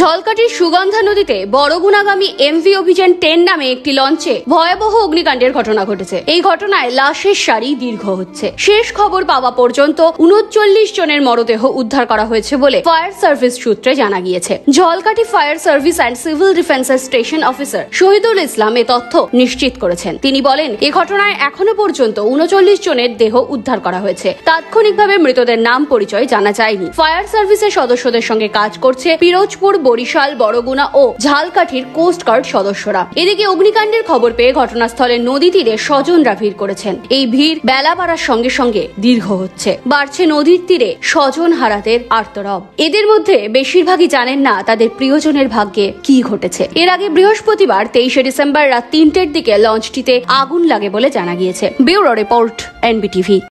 ঝলকাটির সুগন্ধা নদীতে বড়গুনাগামী এমভি অভিযান টেন নামে একটি লঞ্চে ভয়াবহ অগ্নিকাণ্ডের ঘটনা ঘটেছে এই ঘটনায় লাশের সারি দীর্ঘ হচ্ছে শেষ খবর পাওয়া পর্যন্ত উনচল্লিশ জনের মরদেহ উদ্ধার করা হয়েছে বলে ফায়ার সার্ভিস সূত্রে জানা গিয়েছে Jhalokati fire service and civil ডিফেন্সের স্টেশন অফিসার শহীদুল ইসলাম এ তথ্য নিশ্চিত করেছেন তিনি বলেন এ ঘটনায় এখনো পর্যন্ত উনচল্লিশ জনের দেহ উদ্ধার করা হয়েছে তাৎক্ষণিকভাবে মৃতদের নাম পরিচয় জানা যায়নি ফায়ার সার্ভিসের সদস্যদের সঙ্গে কাজ করছে পিরোজপুর বরিশাল বড়গুনা ও ঝালকাঠির কোস্টগার্ড সদস্যরা এদিকে অগ্নিকাণ্ডের খবর পেয়ে ঘটনাস্থলে নদী তীরে স্বজনরা ভিড় করেছেন এই ভিড় বেলা বাড়ার সঙ্গে সঙ্গে দীর্ঘ হচ্ছে বাড়ছে নদীর তীরে স্বজন হারাতের আর্তরব এদের মধ্যে বেশিরভাগই জানেন না তাদের প্রিয়জনের ভাগ্যে কি ঘটেছে এর আগে বৃহস্পতিবার তেইশে ডিসেম্বর রাত তিনটের দিকে লঞ্চটিতে আগুন লাগে বলে জানা গিয়েছে ব্যুরো রিপোর্ট এনবিটিভি